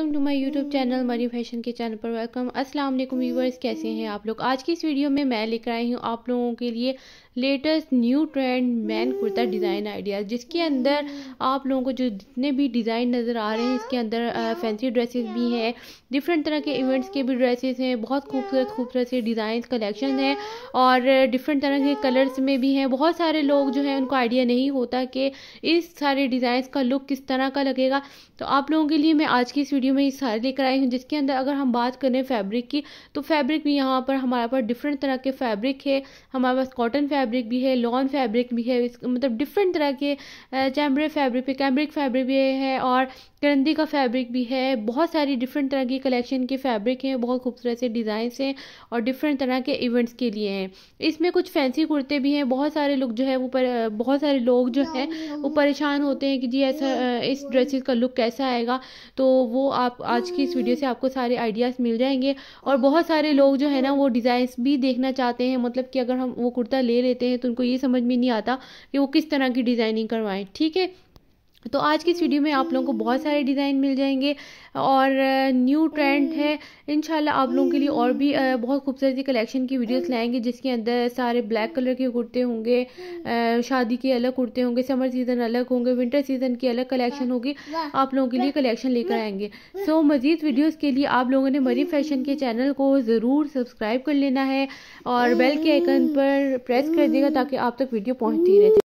welcome to my YouTube channel मरी fashion के channel पर वेलकम अस्सलाम वालेकुम व्यूवर्स कैसे हैं आप लोग आज की इस वीडियो में मैं लेकर आई हूँ आप लोगों के लिए latest new trend man kurta design ideas जिसके अंदर आप लोगों को जो जितने भी डिज़ाइन नज़र आ रहे हैं इसके अंदर फैंसी ड्रेसेस भी हैं डिफरेंट तरह के इवेंट्स के भी ड्रेसेस हैं बहुत खूबसूरत खूबसूरत से डिज़ाइन कलेक्शन है और डिफरेंट तरह के कलर्स में भी हैं बहुत सारे लोग जो हैं उनको आइडिया नहीं होता कि इस सारे डिज़ाइन का लुक किस तरह का लगेगा तो आप लोगों के लिए मैं आज की इस वीडियो वीडियो में ये सारे लेकर आई हूँ जिसके अंदर अगर हम बात करें फैब्रिक की तो फैब्रिक भी यहाँ पर हमारे पास डिफरेंट तरह के फैब्रिक है हमारे पास कॉटन फैब्रिक भी है लॉन फैब्रिक भी है मतलब डिफरेंट तरह के चैम्बरे फैब्रिक पे कैम्ब्रिक फैब्रिक भी है और करंदी का फैब्रिक भी है बहुत सारी डिफरेंट तरह की कलेक्शन के फैब्रिक हैं बहुत खूबसूरत से डिज़ाइंस हैं और डिफरेंट तरह के इवेंट्स के लिए हैं इसमें कुछ फैंसी कुर्ते भी हैं बहुत सारे लोग जो है वो पर बहुत सारे लोग जो है वो परेशान होते हैं कि जी ऐसा इस ड्रेसेस का लुक कैसा आएगा तो वो आप आज की इस वीडियो से आपको सारे आइडियाज़ मिल जाएंगे और बहुत सारे लोग जो है ना वो डिज़ाइंस भी देखना चाहते हैं मतलब कि अगर हम वो कुर्ता ले लेते हैं तो उनको ये समझ में नहीं आता कि वो किस तरह की डिज़ाइनिंग करवाएं ठीक है तो आज की इस वीडियो में आप लोगों को बहुत सारे डिज़ाइन मिल जाएंगे और न्यू ट्रेंड है इन आप लोगों के लिए और भी बहुत खूबसूरत सी कलेक्शन की वीडियोस लाएंगे जिसके अंदर सारे ब्लैक कलर के कुर्ते होंगे शादी के अलग कुर्ते होंगे समर सीज़न अलग होंगे विंटर सीज़न की अलग कलेक्शन होगी आप लोगों के लिए कलेक्शन लेकर आएंगे सो so, मज़ीद वीडियोज़ के लिए आप लोगों ने मरी फैशन के चैनल को ज़रूर सब्सक्राइब कर लेना है और बेल के आइकन पर प्रेस कर देगा ताकि आप तक वीडियो पहुँचती रहे